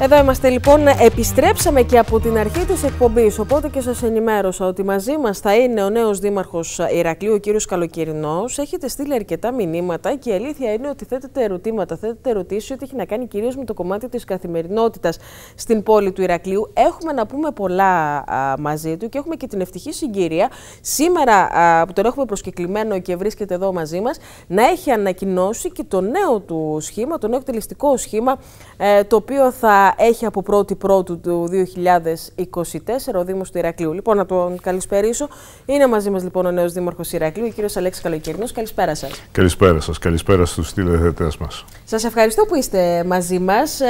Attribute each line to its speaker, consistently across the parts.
Speaker 1: Εδώ είμαστε λοιπόν, επιστρέψαμε και από την αρχή της εκπομπής, οπότε και σας ενημέρωσα ότι μαζί μας θα είναι ο νέος δήμαρχος Ηρακλείου, ο κύριος Καλοκυρινός. Έχετε στείλει αρκετά μηνύματα και η αλήθεια είναι ότι θέτετε ερωτήματα, θέτετε ερωτήσεις ότι έχει να κάνει κυρίως με το κομμάτι της καθημερινότητας στην πόλη του Ηρακλείου. Έχουμε να πούμε πολλά μαζί του και έχουμε και την ευτυχή συγκυρία σήμερα α, που τον έχουμε προσκεκλημένο και βρίσκεται εδώ μαζί μας να έχει ανακοινώσει και το νέο του σχήμα, το νέο σχήμα ε, το οποίο θα έχει από 1η Πρώτου του 2024 ο Δήμος του Ηρακλείου. Λοιπόν, να τον καλησπερίσω. Είναι μαζί μας λοιπόν ο νέος Δήμαρχος Ηρακλείου, ο κύριος Αλέξης Καλοκαιρινός. Καλησπέρα σας.
Speaker 2: Καλησπέρα σας. Καλησπέρα στους τηλεθετές μας.
Speaker 1: Σας ευχαριστώ που είστε μαζί μας ε,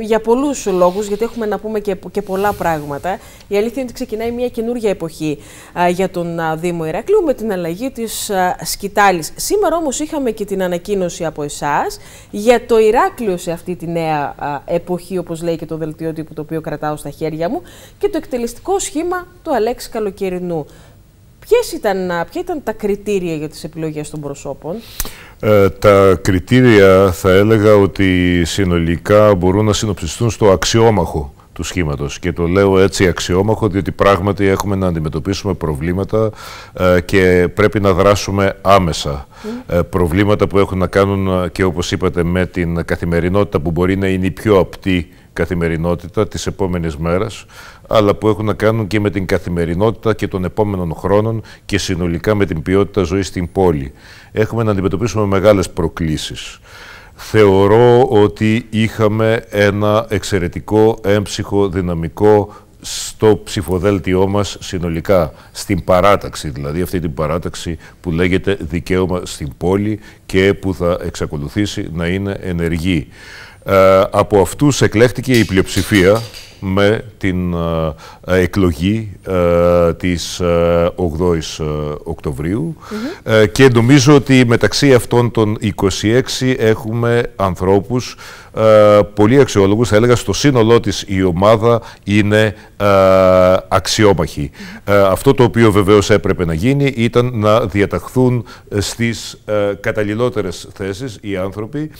Speaker 1: για πολλούς λόγους, γιατί έχουμε να πούμε και, και πολλά πράγματα. Η αλήθεια είναι ότι ξεκινάει μια καινούργια εποχή ε, για τον ε, Δήμο Ηρακλείου με την αλλαγή της Σκητάλης. Σήμερα όμως είχαμε και την ανακοίνωση από εσάς για το Ηράκλειο σε αυτή τη νέα εποχή, όπως λέει και το δελτίο τύπου το οποίο κρατάω στα χέρια μου, και το εκτελεστικό σχήμα του Αλέξη Καλοκαιρινού. Ποιες ήταν, ήταν τα κριτήρια για τις επιλογές των προσώπων.
Speaker 2: Ε, τα κριτήρια θα έλεγα ότι συνολικά μπορούν να συνοψιστούν στο αξιόμαχο του σχήματος. Και το λέω έτσι αξιόμαχο, διότι πράγματι έχουμε να αντιμετωπίσουμε προβλήματα ε, και πρέπει να δράσουμε άμεσα. Mm. προβλήματα που έχουν να κάνουν ε, και όπως είπατε με την καθημερινότητα που μπορεί να είναι η πιο απτή καθημερινότητα της επόμενης μέρας, αλλά που έχουν να κάνουν και με την καθημερινότητα και των επόμενων χρόνων και συνολικά με την ποιότητα ζωής στην πόλη. Έχουμε να αντιμετωπίσουμε μεγάλες προκλήσεις. Θεωρώ ότι είχαμε ένα εξαιρετικό, έμψυχο, δυναμικό στο ψηφοδέλτιό μας συνολικά, στην παράταξη δηλαδή, αυτή την παράταξη που λέγεται δικαίωμα στην πόλη και που θα εξακολουθήσει να είναι ενεργή. Ε, από αυτούς εκλέχτηκε η πλειοψηφία με την ε, εκλογή ε, της 8ης οκτωβριου και νομίζω ότι μεταξύ αυτών των 26 έχουμε ανθρώπους πολύ αξιόλογους, θα έλεγα στο σύνολό της η ομάδα είναι Αυτό το οποίο βεβαίως έπρεπε να γίνει ήταν να διαταχθούν στις καταλληλότερες θέσεις οι άνθρωποι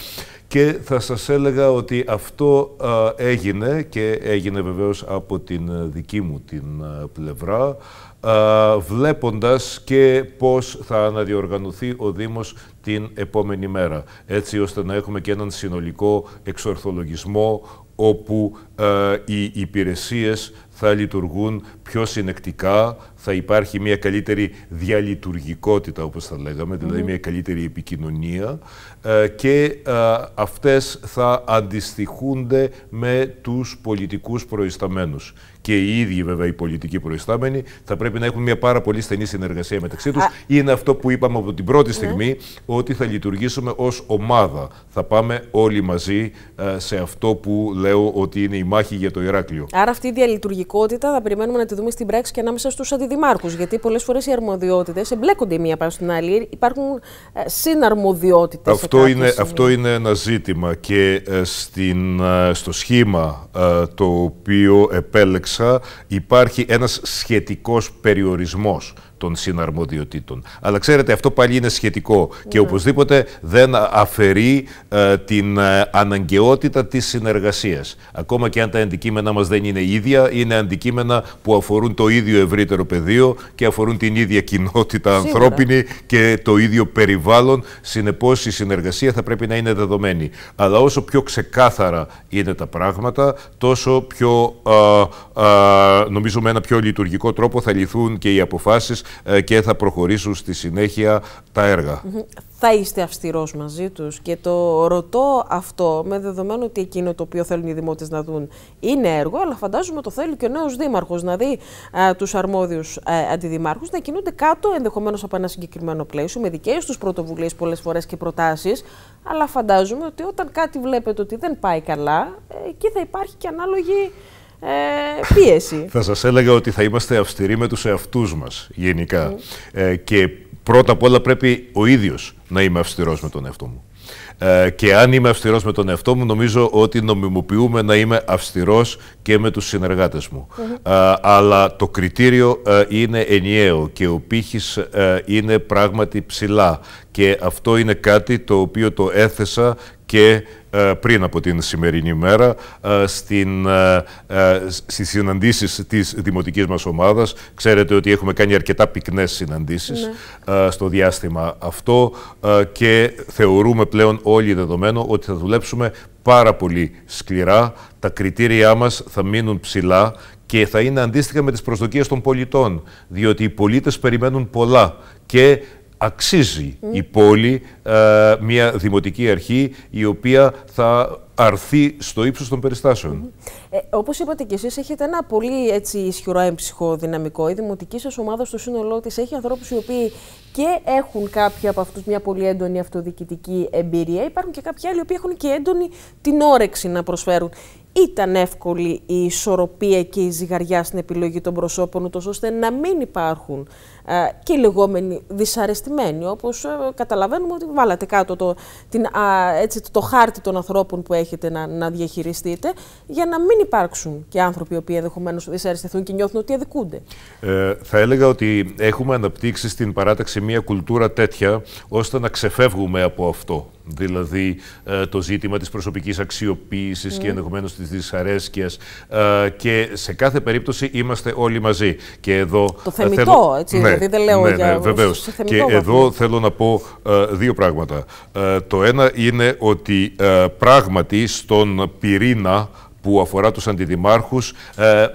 Speaker 2: και θα σας έλεγα ότι αυτό έγινε και έγινε βεβαίως από την ε, δική μου την ε, πλευρά α, βλέποντας και πώς θα αναδιοργανωθεί ο Δήμος την επόμενη μέρα. Έτσι ώστε να έχουμε και έναν συνολικό εξορθολογισμό όπου ε, οι υπηρεσίες θα λειτουργούν πιο συνεκτικά, θα υπάρχει μια καλύτερη διαλειτουργικότητα όπως θα λέγαμε, δηλαδή μια καλύτερη επικοινωνία ε, και ε, αυτές θα αντιστοιχούνται με τους πολιτικούς προϊσταμένους. Και οι ίδιοι βέβαια οι πολιτικοί προϊστάμενοι θα πρέπει να έχουν μια πάρα πολύ στενή συνεργασία μεταξύ τους. Α... Είναι αυτό που είπαμε από την πρώτη ναι. στιγμή, ότι θα λειτουργήσουμε ως ομάδα. Θα πάμε όλοι μαζί ε, σε αυτό που λέω ότι είναι η μάχη για το Ηράκλειο.
Speaker 1: Άρα αυτή η διαλειτουργικότητα θα περιμένουμε να τη δούμε στην πράξη και ανάμεσα στους αντιδημάρχους. Γιατί πολλές φορές οι αρμοδιότητες εμπλέκονται η μία πάνω στην άλλη. Υπάρχουν ε, συναρμοδιότητες. Αυτό, είναι, αυτό
Speaker 2: είναι ένα ζήτημα και ε, στην, ε, στο σχήμα το οποίο επέλεξα υπάρχει ένας σχετικός περιορισμός των συναρμοδιοτήτων. Αλλά ξέρετε, αυτό πάλι είναι σχετικό και ναι. οπωσδήποτε δεν αφαιρεί ε, την ε, αναγκαιότητα της συνεργασίας. Ακόμα και αν τα αντικείμενα μας δεν είναι ίδια, είναι αντικείμενα που αφορούν το ίδιο ευρύτερο πεδίο και αφορούν την ίδια κοινότητα ανθρώπινη και το ίδιο περιβάλλον. Συνεπώς η συνεργασία θα πρέπει να είναι δεδομένη. Αλλά όσο πιο ξεκάθαρα είναι τα πράγματα, τόσο πιο, α, ε, ε, νομίζω με ένα πιο λειτουργικό τρόπο θα λυθούν και οι αποφάσεις ε, και θα προχωρήσουν στη συνέχεια τα έργα.
Speaker 1: Θα είστε αυστηρός μαζί τους. και το ρωτώ αυτό με δεδομένο ότι εκείνο το οποίο θέλουν οι δημότες να δουν είναι έργο, αλλά φαντάζομαι το θέλει και ο νέος Δήμαρχος, να δει αρμόδιου ε, τους αρμόδιους ε, αντιδημάρχους να κινούνται κάτω ενδεχομένως από ένα συγκεκριμένο πλαίσιο με δικές τους πρωτοβουλίες πολλές φορές και προτάσεις, αλλά φαντάζομαι ότι όταν κάτι βλέπετε ότι δεν πάει καλά, εκεί θα υπάρχει και ανάλογη ε, πίεση. θα
Speaker 2: σας έλεγα ότι θα είμαστε αυστηροί με τους εαυτούς μας γενικά. Ε, και πρώτα απ' όλα πρέπει ο ίδιος να είμαι αυστηρός με τον εαυτό μου. Ε, και αν είμαι αυστηρός με τον εαυτό μου, νομίζω ότι νομιμοποιούμε να είμαι αυστηρός και με τους συνεργάτες μου. Ε, αλλά το κριτήριο είναι ενιαίο και ο πύχης είναι πράγματι ψηλά. Και αυτό είναι κάτι το οποίο το έθεσα και ε, πριν από την σημερινή μέρα ε, στην, ε, στις συναντήσεις της δημοτικής μας ομάδας. Ξέρετε ότι έχουμε κάνει αρκετά πυκνές συναντήσεις ναι. στο διάστημα αυτό και θεωρούμε πλέον όλοι δεδομένο ότι θα δουλέψουμε πάρα πολύ σκληρά. Τα κριτήριά μας θα μείνουν ψηλά και θα είναι αντίστοιχα με τις προσδοκίες των πολιτών, διότι οι πολίτες περιμένουν πολλά και αξίζει η πόλη ε, μια δημοτική αρχή η οποία θα αρθεί στο ύψος των περιστάσεων.
Speaker 1: Mm. όπως είπατε και εσείς, έχετε ένα πολύ έτσι, ισχυρό έμψυχο δυναμικό. Η δημοτική σας ομάδα στο σύνολό της έχει ανθρώπους οι οποίοι και έχουν κάποιοι από αυτούς μια πολύ έντονη αυτοδιοικητική εμπειρία. Υπάρχουν και κάποιοι άλλοι οι οποίοι έχουν και έντονη την όρεξη να προσφέρουν. Ήταν εύκολη η ισορροπία και η ζυγαριά στην επιλογή των προσώπων, ούτως ώστε να μην υπάρχουν ε, και οι λεγόμενοι δυσαρεστημένοι, όπως ε, καταλαβαίνουμε ότι βάλατε κάτω το, την, έτσι, το χάρτη των ανθρώπων που έχετε να, να διαχειριστείτε, για να μην υπάρξουν και άνθρωποι οι οποίοι ενδεχομένως δυσαρεστηθούν και νιώθουν ότι αδικούνται.
Speaker 2: Ε, θα έλεγα ότι έχουμε αναπτύξει στην παράταξη μια κουλτούρα τέτοια, ώστε να ξεφεύγουμε από αυτό. Δηλαδή το ζήτημα της προσωπικής αξιοποίησης mm. και ναι. ενδεχομένως της δυσαρέσκειας και σε κάθε περίπτωση είμαστε όλοι μαζί. Και εδώ, το θεμητό, έτσι, ναι, ναι, δηλαδή, δεν ναι, για... Ναι, Και εδώ θέλω να πω ε, δύο πράγματα. Ε, το ένα είναι ότι ε, πράγματι στον πυρήνα που αφορά τους αντιδημάρχους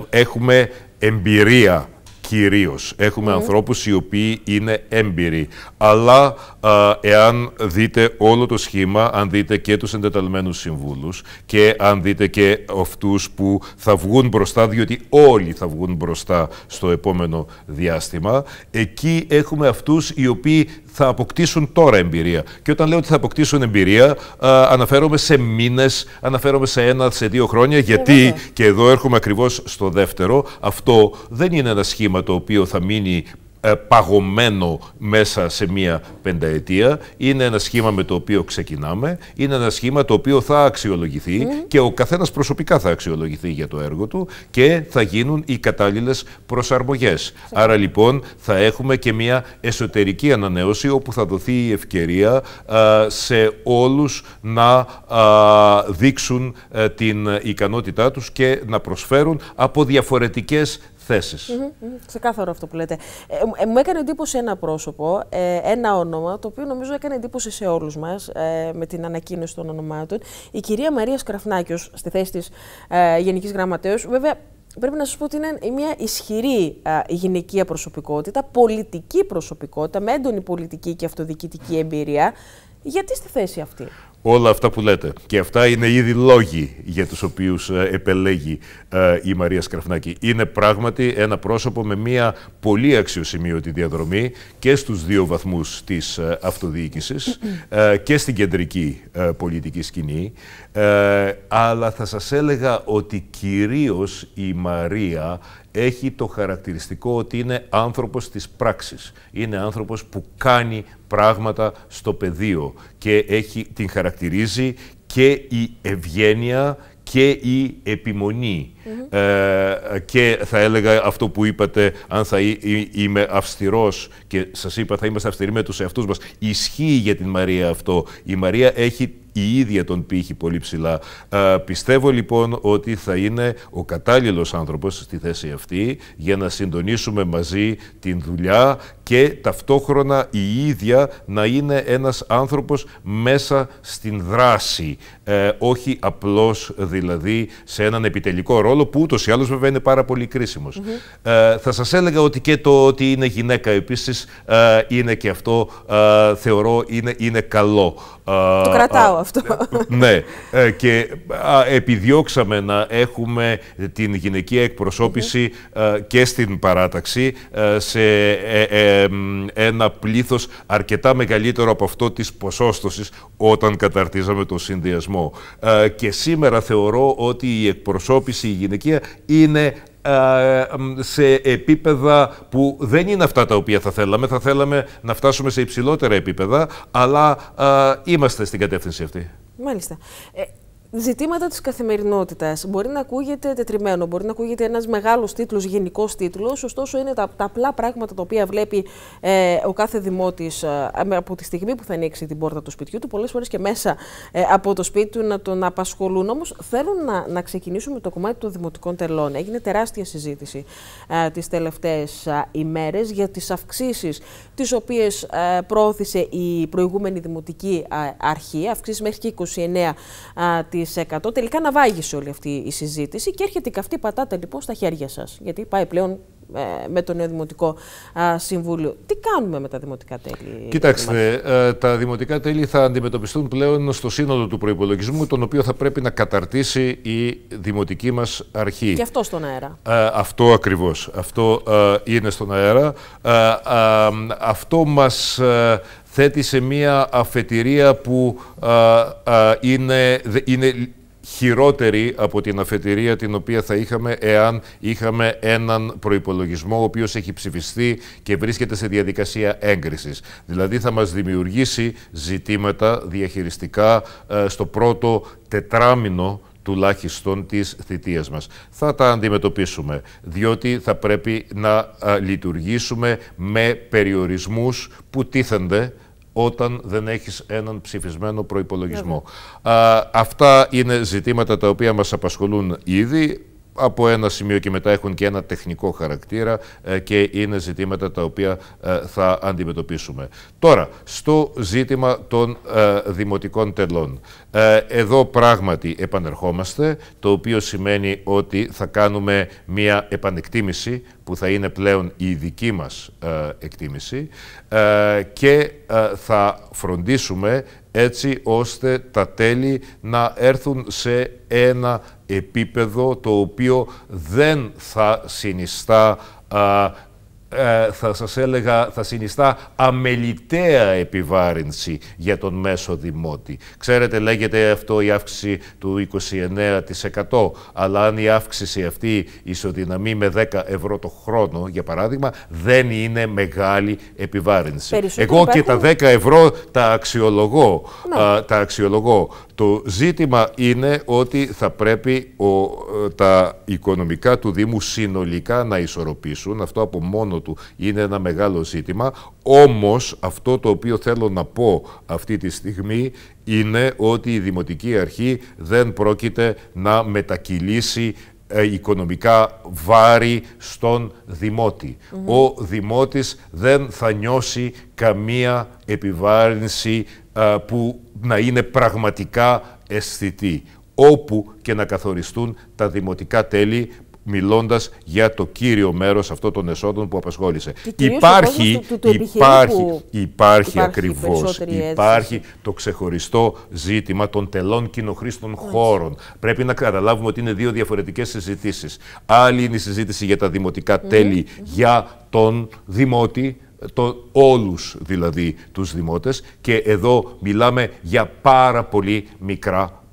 Speaker 2: έχουμε εμπειρία κυρίως. Έχουμε mm. ανθρώπους οι οποίοι είναι έμπειροι. Αλλά εάν δείτε όλο το σχήμα, αν δείτε και τους εντεταλμένους συμβούλους και αν δείτε και αυτούς που θα βγουν μπροστά, διότι όλοι θα βγουν μπροστά στο επόμενο διάστημα, εκεί έχουμε αυτούς οι οποίοι θα αποκτήσουν τώρα εμπειρία. Και όταν λέω ότι θα αποκτήσουν εμπειρία, αναφέρομαι σε μήνες, αναφέρομαι σε ένα, σε δύο χρόνια, γιατί, και εδώ έρχομαι ακριβώς στο δεύτερο, αυτό δεν είναι ένα σχήμα το οποίο θα μείνει ε, παγωμένο μέσα σε μία πενταετία. Είναι ένα σχήμα με το οποίο ξεκινάμε. Είναι ένα σχήμα το οποίο θα αξιολογηθεί και ο καθένας προσωπικά θα αξιολογηθεί για το έργο του και θα γίνουν οι κατάλληλες προσαρμογές. Άρα λοιπόν θα έχουμε και μία εσωτερική ανανέωση όπου θα δοθεί η ευκαιρία ε, σε όλους να ε, δείξουν την ικανότητά τους και να προσφέρουν από διαφορετικές θέσεις.
Speaker 1: Mm-hmm, αυτό που λέτε. Ε, ε, μου έκανε εντύπωση ένα πρόσωπο, ε, ένα όνομα, το οποίο νομίζω έκανε εντύπωση σε όλους μας με την ανακοίνωση των ονομάτων. Η κυρία Μαρία Σκραφνάκη στη θέση της Γενικής Γραμματέως, βέβαια πρέπει να σας πω ότι είναι μια ισχυρή γυναικεία προσωπικότητα, πολιτική προσωπικότητα, με έντονη πολιτική και αυτοδικητική εμπειρία. Γιατί στη θέση αυτή
Speaker 2: όλα αυτά που λέτε. Και αυτά είναι ήδη λόγοι για τους οποίους ε, επελέγει ε, η Μαρία Σκραφνάκη. Είναι πράγματι ένα πρόσωπο με μια πολύ αξιοσημείωτη διαδρομή και στους δύο βαθμούς της ε, αυτοδιοίκησης και στην κεντρική πολιτική σκηνή. Αλλά θα σας έλεγα ότι κυρίως η Μαρία έχει το χαρακτηριστικό ότι είναι άνθρωπος της πράξης. Είναι άνθρωπος που κάνει πράγματα στο πεδίο και έχει, την χαρακτηρίζει και η ευγένεια και η επιμονή. Ε, και θα έλεγα αυτό που είπατε, αν θα είμαι αυστηρός και σας είπα θα είμαστε αυστηροί με τους εαυτούς μας, ισχύει για την Μαρία αυτό. Η Μαρία έχει η ίδια τον πύχη πολύ ψηλά. Ε, πιστεύω λοιπόν ότι θα είναι ο κατάλληλος άνθρωπος στη θέση αυτή για να συντονίσουμε μαζί την δουλειά και ταυτόχρονα η ίδια να είναι ένας άνθρωπος μέσα στην δράση, ε, όχι απλώς δηλαδή σε έναν επιτελικό ρόλο που ούτως ή άλλως βέβαια είναι πάρα πολύ ε, θα σας έλεγα ότι και το ότι είναι γυναίκα επίσης ε, είναι και αυτό θεωρώ είναι, είναι καλό. Το κρατάω ναι, ε, και επιδιώξαμε να έχουμε την γυναικεία εκπροσώπηση ναι. ε, και στην παράταξη ε, σε ένα πλήθος αρκετά μεγαλύτερο από αυτό της ποσόστοσης όταν καταρτίζαμε το συνδυασμό. Και σήμερα θεωρώ ότι η εκπροσώπηση η γυναικεία είναι ε, σε επίπεδα που δεν είναι αυτά τα οποία θα θέλαμε. Θα θέλαμε να φτάσουμε σε υψηλότερα επίπεδα, αλλά ε, είμαστε στην κατεύθυνση αυτή.
Speaker 1: Μάλιστα. Ε, Ζητήματα της καθημερινότητας. Μπορεί να ακούγεται τετριμένο, μπορεί να ακούγεται ένας μεγάλος τίτλος, γενικός τίτλος, ωστόσο είναι τα, απλά πράγματα τα οποία βλέπει ε, ο κάθε δημότης ε, από τη στιγμή που θα ανοίξει την πόρτα του σπιτιού του, πολλές φορές και μέσα ε, από το σπίτι του να τον απασχολούν. Όμως θέλω να, να ξεκινήσουμε το κομμάτι των δημοτικών τελών. Έγινε τεράστια συζήτηση ε, τις τελευταίες ε, ημέρες για τις αυξήσεις τις οποίες ε, προώθησε η προηγούμενη δημοτική αρχή, αυξήσεις μέχρι και 29% 10%. Τελικά να βάγισε όλη αυτή η συζήτηση και έρχεται η καυτή πατάτα λοιπόν στα χέρια σας. Γιατί πάει πλέον ε, με το νέο Δημοτικό Συμβούλιο. Τι κάνουμε με τα δημοτικά τέλη. Κοιτάξτε,
Speaker 2: ε, τα δημοτικά τέλη θα αντιμετωπιστούν πλέον στο σύνολο του προπολογισμού, τον οποίο θα πρέπει να καταρτήσει η δημοτική μας αρχή. Και αυτό στον αέρα. Ε, αυτό ακριβώς. Αυτό είναι στον αέρα. αυτό μας θέτει σε μία αφετηρία που είναι, είναι χειρότερη από την αφετηρία την οποία θα είχαμε εάν είχαμε έναν προϋπολογισμό ο οποίος έχει ψηφιστεί και βρίσκεται σε διαδικασία έγκρισης. Δηλαδή θα μας δημιουργήσει ζητήματα διαχειριστικά στο πρώτο τετράμινο τουλάχιστον της θητείας μας. Θα τα αντιμετωπίσουμε, διότι θα πρέπει να λειτουργήσουμε με περιορισμούς που τίθενται όταν δεν έχεις έναν ψηφισμένο προϋπολογισμό. αυτά είναι ζητήματα τα οποία μας απασχολούν ήδη από ένα σημείο και μετά έχουν και ένα τεχνικό χαρακτήρα ε, και είναι ζητήματα τα οποία ε, θα αντιμετωπίσουμε. Τώρα, στο ζήτημα των ε, δημοτικών τελών. Εδώ πράγματι επανερχόμαστε, το οποίο σημαίνει ότι θα κάνουμε μία επανεκτίμηση που θα είναι πλέον η δική μας ε, εκτίμηση ε, και ε, θα φροντίσουμε έτσι ώστε τα τέλη να έρθουν σε ένα επίπεδο το οποίο δεν θα συνιστά ε, θα σας έλεγα, θα συνιστά αμεληταία επιβάρυνση για τον μέσο δημότη. Ξέρετε, λέγεται αυτό η αύξηση του 29%, αλλά αν η αύξηση αυτή ισοδυναμεί με 10 ευρώ το χρόνο, για παράδειγμα, δεν είναι μεγάλη επιβάρυνση. Εγώ και τα 10 ευρώ τα αξιολογώ. τα αξιολογώ. Το ζήτημα είναι ότι θα πρέπει ο, ε, τα οικονομικά του Δήμου συνολικά να ισορροπήσουν. Αυτό από μόνο του είναι ένα μεγάλο ζήτημα. Όμως αυτό το οποίο θέλω να πω αυτή τη στιγμή είναι ότι η Δημοτική Αρχή δεν πρόκειται να μετακυλήσει ε, οικονομικά βάρη στον δημότη. Ο δημότης δεν θα νιώσει καμία επιβάρυνση ε, που να είναι πραγματικά αισθητή, όπου και να καθοριστούν τα δημοτικά τέλη μιλώντας για το κύριο μέρος αυτών των εσόδων που απασχόλησε. Υπάρχει, του, υπάρχει, υπάρχει ακριβώ. Υπάρχει το ξεχωριστό ζήτημα των τελών κοινοχρήστων χώρων. Πρέπει να καταλάβουμε ότι είναι δύο διαφορετικές συζητήσεις. Άλλη είναι η συζήτηση για τα δημοτικά τέλη για τον Δημότη το, όλους δηλαδή τους δημότες και εδώ μιλάμε για πάρα πολύ μικρά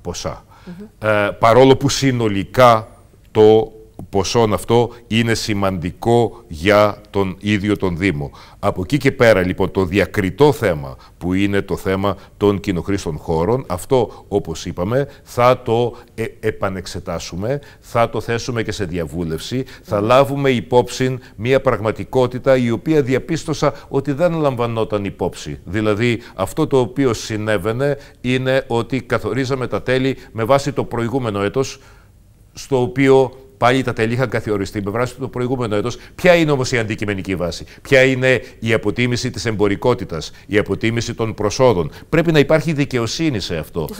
Speaker 2: Ε, παρόλο που συνολικά το ποσόν αυτό είναι σημαντικό για τον ίδιο τον Δήμο. Από εκεί και πέρα λοιπόν το διακριτό θέμα που είναι το θέμα των κοινοχρήστων χώρων, αυτό όπως είπαμε θα το ε, επανεξετάσουμε, θα το θέσουμε και σε διαβούλευση, θα λάβουμε υπόψη μια πραγματικότητα η οποία διαπίστωσα ότι δεν λαμβανόταν υπόψη. Δηλαδή αυτό το οποίο συνέβαινε είναι ότι καθορίζαμε τα τέλη με βάση το προηγούμενο έτος, στο οποίο Πάλι τα τέλη είχαν καθιοριστεί με βάση το προηγούμενο έτος. Ποια είναι όμως η αντικειμενική βάση, Ποια είναι η αποτίμηση της εμπορικότητας, η αποτίμηση των προσόδων. Πρέπει να υπάρχει δικαιοσύνη σε αυτό. Της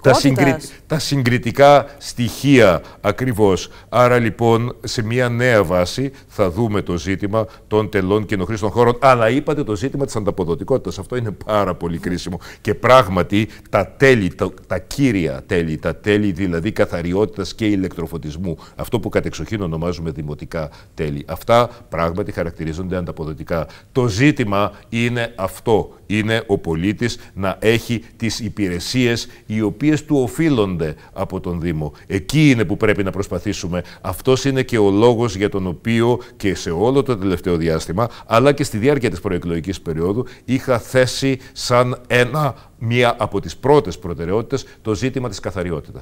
Speaker 2: τα, συγκρι... τα συγκριτικά στοιχεία ακριβώς. Άρα λοιπόν σε μια νέα βάση θα δούμε το ζήτημα των τελών και κοινοχρήστων χώρων. Αλλά είπατε το ζήτημα της ανταποδοτικότητας. Αυτό είναι πάρα πολύ κρίσιμο. Και πράγματι τα τέλη, τα, κύρια τέλη, τα τέλη δηλαδή καθαριότητας και ηλεκτροφωτισμού. Αυτό που κατεξοχήν ονομάζουμε δημοτικά τέλη. Αυτά πράγματι χαρακτηρίζονται ανταποδοτικά. Το ζήτημα είναι αυτό. Είναι ο πολίτης να έχει τις υπηρεσίες οι οποίες του οφείλονται από τον Δήμο. Εκεί είναι που πρέπει να προσπαθήσουμε. Αυτός είναι και ο λόγος για τον οποίο και σε όλο το τελευταίο διάστημα, αλλά και στη διάρκεια της προεκλογικής περίοδου, είχα θέσει σαν ένα, μία από τις πρώτες προτεραιότητες, το ζήτημα της καθαριότητας.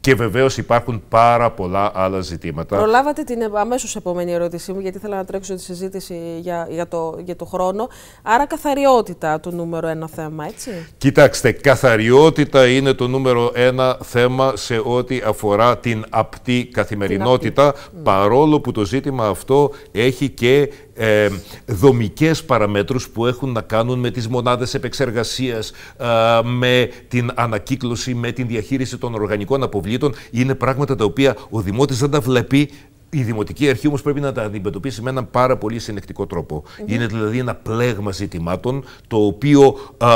Speaker 2: Και βεβαίως υπάρχουν πάρα πολλά άλλα ζητήματα.
Speaker 1: Προλάβατε την αμέσως επόμενη ερώτησή μου, γιατί ήθελα να τρέξω τη συζήτηση για, για, το, για το χρόνο. Άρα, καθαριότητα το νούμερο ένα θέμα, έτσι.
Speaker 2: Κοιτάξτε, καθαριότητα είναι το νούμερο ένα θέμα σε ό,τι αφορά την απτή καθημερινότητα, παρόλο που το ζήτημα αυτό έχει και ε, δομικές παραμέτρους που έχουν να κάνουν με τις μονάδες επεξεργασίας, ε, με την ανακύκλωση, με την διαχείριση των οργανικών αποβλήτων. Είναι πράγματα τα οποία ο Δημότης δεν τα βλέπει η Δημοτική Αρχή όμως πρέπει να τα αντιμετωπίσει με έναν πάρα πολύ συνεκτικό τρόπο. Ναι. Είναι δηλαδή ένα πλέγμα ζητημάτων το οποίο ε,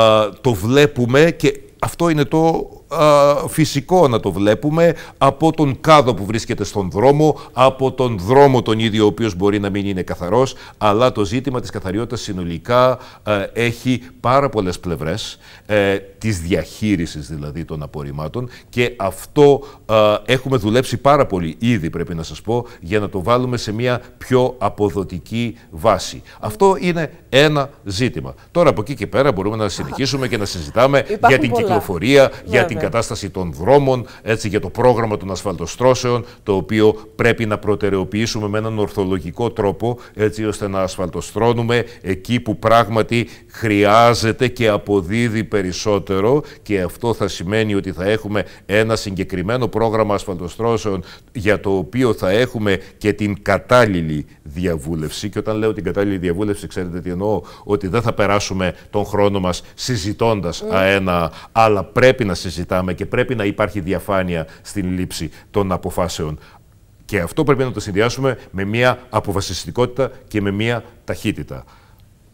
Speaker 2: το βλέπουμε και αυτό είναι το α, φυσικό να το βλέπουμε από τον κάδο που βρίσκεται στον δρόμο, από τον δρόμο τον ίδιο ο οποίος μπορεί να μην είναι καθαρός, αλλά το ζήτημα της καθαριότητας συνολικά έχει πάρα πολλές πλευρές ε, της διαχείρισης δηλαδή των απορριμμάτων και αυτό έχουμε δουλέψει πάρα πολύ ήδη πρέπει να σας πω για να το βάλουμε σε μια πιο αποδοτική βάση. Αυτό είναι ένα ζήτημα. Τώρα από εκεί και πέρα μπορούμε να συνεχίσουμε και να συζητάμε για την κυκλοφορία, για την κατάσταση των δρόμων, έτσι για το πρόγραμμα των ασφαλτοστρώσεων, το οποίο πρέπει να προτεραιοποιήσουμε με έναν ορθολογικό τρόπο, έτσι ώστε να ασφαλτοστρώνουμε εκεί που πράγματι χρειάζεται και αποδίδει περισσότερο και αυτό θα σημαίνει ότι θα έχουμε ένα συγκεκριμένο πρόγραμμα ασφαλτοστρώσεων για το οποίο θα έχουμε και την κατάλληλη διαβούλευση και όταν λέω την κατάλληλη διαβούλευση ξέρετε τι εννοώ, ότι δεν θα περάσουμε τον χρόνο μας συζητώντας mm. αένα, αλλά πρέπει να συζητάμε συζητάμε και πρέπει να υπάρχει διαφάνεια στην λήψη των αποφάσεων. Και αυτό πρέπει να το συνδυάσουμε με μια αποφασιστικότητα και με μια ταχύτητα.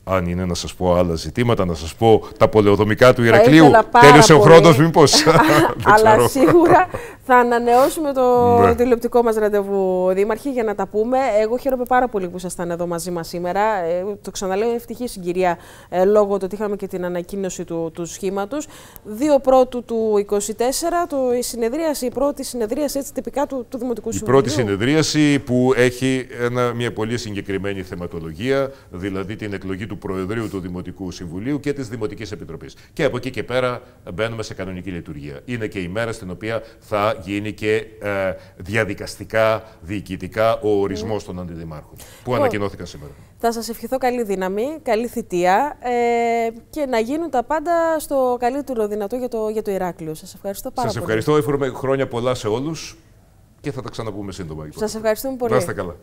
Speaker 2: Αν είναι να σας πω άλλα ζητήματα, να σας πω τα πολεοδομικά του Ηρακλείου, τέλειωσε ο χρόνος μήπω. Αλλά σίγουρα
Speaker 1: θα ανανεώσουμε το ναι. τηλεοπτικό μας ραντεβού, Δήμαρχη, για να τα πούμε. Εγώ χαίρομαι πάρα πολύ που ήσασταν εδώ μαζί μας σήμερα. Ε, το ξαναλέω, ευτυχή συγκυρία ε, λόγω του ότι είχαμε και την ανακοίνωση του, του σχήματος. 2 πρώτου του 2024, το, η συνεδρίαση, η πρώτη συνεδρίαση έτσι τυπικά του, του Δημοτικού Συμβουλίου. Η πρώτη
Speaker 2: συνεδρίαση που έχει μια πολύ συγκεκριμένη θεματολογία, δηλαδή την εκλογή του Προεδρείου του Δημοτικού Συμβουλίου και της Δημοτικής Επιτροπής. Και από εκεί και πέρα μπαίνουμε σε κανονική λειτουργία. Είναι και η μέρα στην οποία θα γίνει και ε, διαδικαστικά, διοικητικά ο ορισμός mm. των αντιδημάρχων που ανακοινώθηκαν σήμερα.
Speaker 1: Θα σας ευχηθώ καλή δύναμη, καλή θητεία ε, και να γίνουν τα πάντα στο καλύτερο δυνατό για το, για το Ηράκλειο. Σας ευχαριστώ πάρα πολύ. Σας ευχαριστώ,
Speaker 2: εύχομαι χρόνια πολλά σε όλους και θα τα ξαναπούμε σύντομα. Σας ευχαριστούμε πολύ. Να είστε καλά.